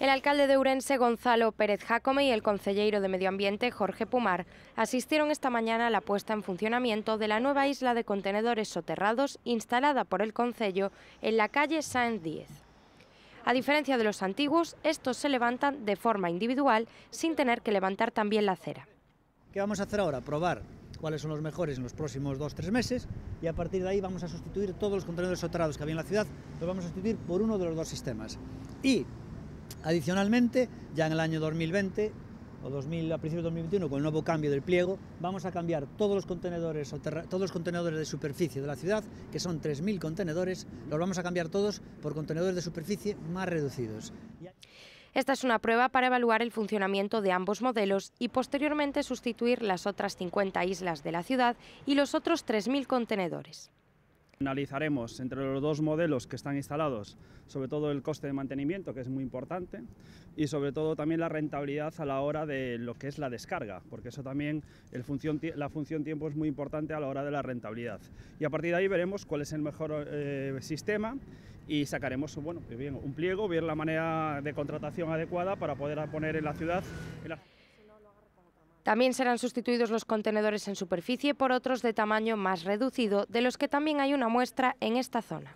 El alcalde de Urense, Gonzalo Pérez Jácome, y el concelleiro de Medio Ambiente, Jorge Pumar, asistieron esta mañana a la puesta en funcionamiento de la nueva isla de contenedores soterrados instalada por el concello en la calle Sáenz 10. A diferencia de los antiguos, estos se levantan de forma individual sin tener que levantar también la acera. ¿Qué vamos a hacer ahora? Probar cuáles son los mejores en los próximos dos, tres meses y a partir de ahí vamos a sustituir todos los contenedores soterrados que había en la ciudad, los vamos a sustituir por uno de los dos sistemas. Y Adicionalmente, ya en el año 2020 o 2000, a principios de 2021, con el nuevo cambio del pliego, vamos a cambiar todos los contenedores, todos los contenedores de superficie de la ciudad, que son 3.000 contenedores, los vamos a cambiar todos por contenedores de superficie más reducidos. Esta es una prueba para evaluar el funcionamiento de ambos modelos y posteriormente sustituir las otras 50 islas de la ciudad y los otros 3.000 contenedores. Analizaremos entre los dos modelos que están instalados, sobre todo el coste de mantenimiento, que es muy importante, y sobre todo también la rentabilidad a la hora de lo que es la descarga, porque eso también la función tiempo es muy importante a la hora de la rentabilidad. Y a partir de ahí veremos cuál es el mejor eh, sistema y sacaremos bueno, un pliego, ver la manera de contratación adecuada para poder poner en la ciudad. También serán sustituidos los contenedores en superficie por otros de tamaño más reducido, de los que también hay una muestra en esta zona.